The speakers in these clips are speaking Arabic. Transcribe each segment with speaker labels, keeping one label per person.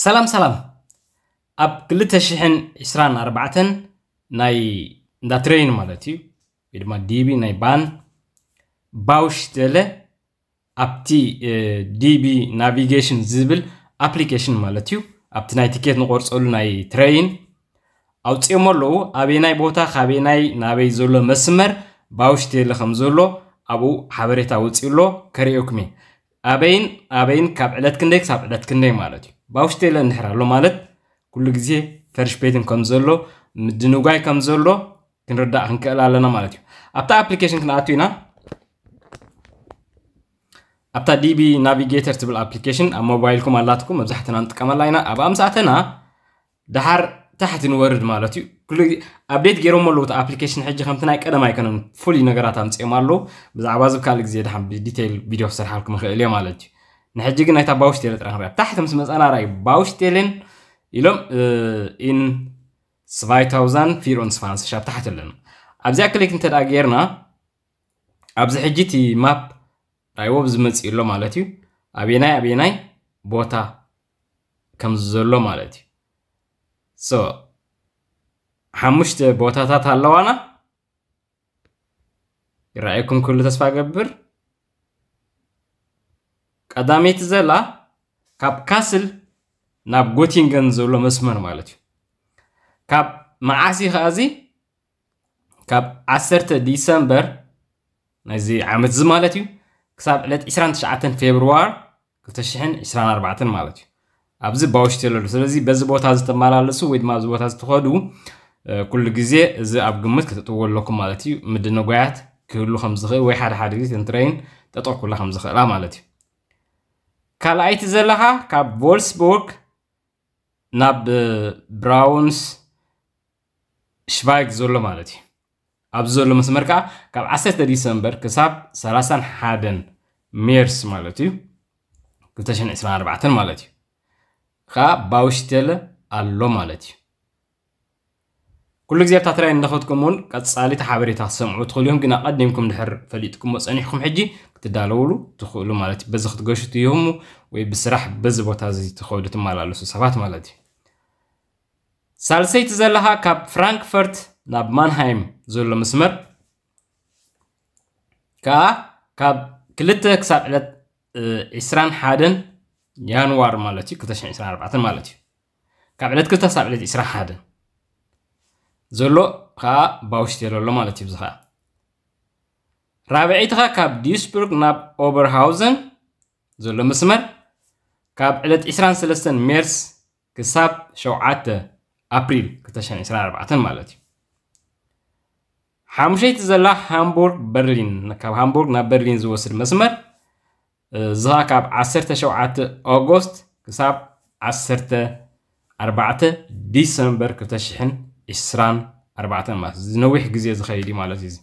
Speaker 1: ሰላም ሰላም ኣብ 224 ናይ እንዳ ትሬይን ማለት እዩ ወይ ድማ ዲቢ ናይ ባን ባውሽ ዝበለ ኣብቲ ዲቢ ናቪጌሽን ዝብል ኣፕሊኬሽን ማለት እዩ ኣብቲ ናይ ቲኬት ንቆርፀሉ ናይ ትሬይን ኣውፅኦም ኣለዉ ኣበየናይ ቦታ ካበየናይ ናበይ ዘሎ መስመር ባውሽ ተለ ከም ዘሎ ኣብኡ ሓበሬታ ውፅኢሎ ከሪኦኩም እየ ኣበይን ኣበይን ካብ ዕለት ክንደይ ክሳብ ዕለት ክንደይ ማለት እዩ باوشتيلا نحرالو مالت كل جزي فرش بيتن كمزلو مدنوجاي كمزلو انكل على لنا مالتيو أبتا أبليكيشن كنعطينا أبتا دي بي نافيجيتر تبل أبليكيشن أما موبايلكم علاتكم مزحتنا نتكمل لنا أبا امساتنا دحر تحت نورد مالتي كل أبديت جيروم مولوت ابلكيشن حج خمتنا قدم اي يكونون فولي نغرات امصي مالو بزعبازب كالك زيد هم ديتيل فيديو سرحالكم خليه مالتي ንሕጂ ግን ናይታ ባውሽቴለ ጥራ ክንሪያ ብታሕቲ ምስ መፀና ራእይ ባውሽቴለን ኢሎም ኢን 2000 ፊሮን ስፋንስ ሻብ ታሕቲ ኣለና ኣብዚኣ ክሊክ እንተደኣ ጌርና ኣብዚ ሕጂ እቲ ማፕ ራእይዎ ብዝመፅእ ኣሎ ማለት እዩ ኣበየናይ ኣበየናይ ቦታ ከም ዘሎ ማለት እዩ ሶ ሓሙሽተ ቦታታት ኣለዋና ይረኣየኩም ኩሉ ተስፋ ገብር قدامي تزلا كاب كاسل ناب غوتينغن زولو مسمر مالتي كاب معاسي خازي كاب عسرت ديسمبر نزي عامت زمالتي كساب لات إسران تشعاتن فيبروار كتشحن إسران أربعتن مالتي أبزي باوش تيلر سلزي بزي بوت هزي تمالا لسو ويد ما زي بوت هزي كل جزية زي أب جمت كتطول لكم مالتي مدنو قاعد كلو خمس دقيقة ويحار حاجة تنترين تطوع كل خمس دقيقة لا مالتي ካልኣይቲ ዘለካ ካብ ቮልስቡርግ ናብ ብራውንስ ሽቫይግ ዘሎ ማለት እዩ ኣብዚ ዘሎ መስመር ከዓ ካብ 1 ዲሰምበር ክሳብ 31 ሜርስ ማለት እዩ 224 ማለት እዩ ከዓ ባውሽተለ ኣሎ ማለት እዩ كل جزية بتاعتراي ناخدكم ون قد صالي حبري تسمعوا تخليهم كنا قدمكم نحر فليتكم وصنيحكم حجي تدالولو تخلو مالتي بزخت تقشتو يهمو وبسرح بسراح بزبوتا زي تخولو تمالالوسو سفات مالتي سالسيت زلها كاب فرانكفورت ناب مانهايم زلو مسمر كا كاب كلتا كساب علت اسران حادن يانوار مالتي كتشن اسران أربعة مالتي كاب علت كلتا ساب علت عسران حادن زلو ከዓ ባውሽቲ لما ማለት እዩ رابعي تخا كاب ديسبرغ ناب أوبرهاوزن زلو مسمر كاب علت إسران سلستن ميرس كساب شوعات أبريل كتشان إسران أربعة مالتي حامشيت تزلا هامبورغ برلين كاب هامبورغ ناب برلين زوسر مسمر زها كاب عسرت شوعات أغوست كساب عسرت أربعة ديسمبر كتشحن عسران أربعة مات نوح جزية زخيلي مالتي زي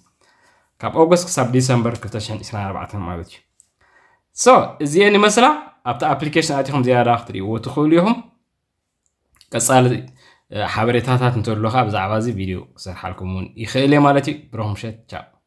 Speaker 1: كاب أوغست كساب ديسمبر كتشن عسران أربعة مالتي سو زي أني مثلا أبتا أبليكيشن آتيهم زيادة أختري وتخوليهم كسال حبريتاتات نتولوها بزعبازي فيديو سرحالكم يخيلي مالتي بروهم شات